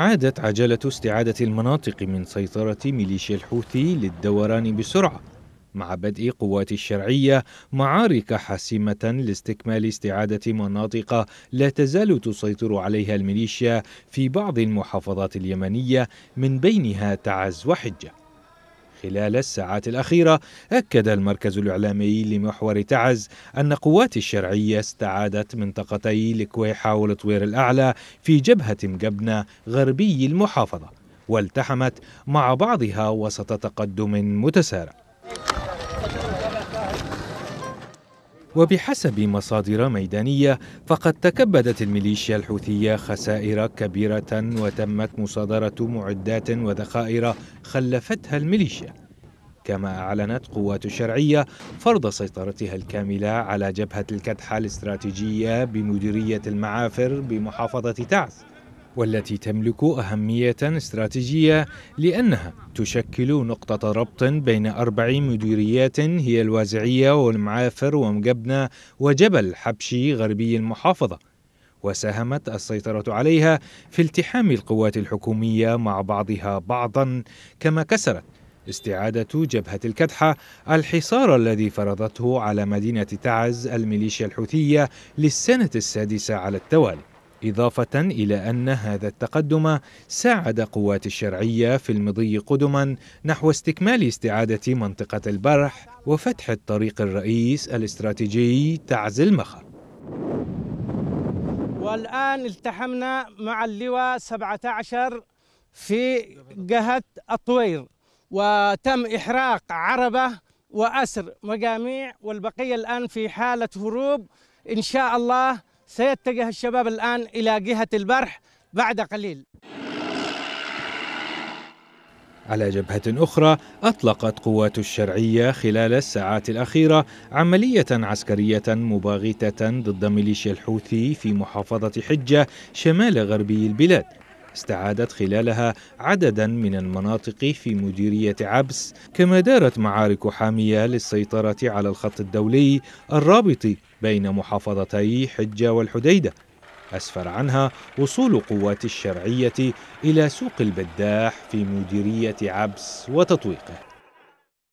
عادت عجلة استعادة المناطق من سيطرة ميليشيا الحوثي للدوران بسرعة مع بدء قوات الشرعية معارك حاسمة لاستكمال استعادة مناطق لا تزال تسيطر عليها الميليشيا في بعض المحافظات اليمنية من بينها تعز وحجة خلال الساعات الأخيرة أكد المركز الإعلامي لمحور تعز أن قوات الشرعية استعادت منطقتي الكويحة والطوير الأعلى في جبهة مقبنة غربي المحافظة والتحمت مع بعضها وسط تقدم متسارع وبحسب مصادر ميدانية فقد تكبدت الميليشيا الحوثية خسائر كبيرة وتمت مصادرة معدات وذخائر خلفتها الميليشيا كما أعلنت قوات الشرعية فرض سيطرتها الكاملة على جبهة الكدحة الاستراتيجية بمديرية المعافر بمحافظة تعز والتي تملك أهمية استراتيجية لأنها تشكل نقطة ربط بين أربع مديريات هي الوازعية والمعافر ومجبنة وجبل حبشي غربي المحافظة وساهمت السيطرة عليها في التحام القوات الحكومية مع بعضها بعضا كما كسرت استعادة جبهة الكدحة الحصار الذي فرضته على مدينة تعز الميليشيا الحوثية للسنة السادسة على التوالي إضافة إلى أن هذا التقدم ساعد قوات الشرعية في المضي قدما نحو استكمال استعادة منطقة البرح وفتح الطريق الرئيس الاستراتيجي تعز المخا والآن التحمنا مع اللواء 17 في جهة الطوير وتم إحراق عربة وأسر مجاميع والبقية الآن في حالة هروب إن شاء الله سيتجه الشباب الآن إلى جهة البرح بعد قليل على جبهة أخرى أطلقت قوات الشرعية خلال الساعات الأخيرة عملية عسكرية مباغتة ضد ميليشيا الحوثي في محافظة حجة شمال غربي البلاد استعادت خلالها عددا من المناطق في مديرية عبس كما دارت معارك حامية للسيطرة على الخط الدولي الرابط بين محافظتي حجة والحديدة أسفر عنها وصول قوات الشرعية إلى سوق البداح في مديرية عبس وتطويقه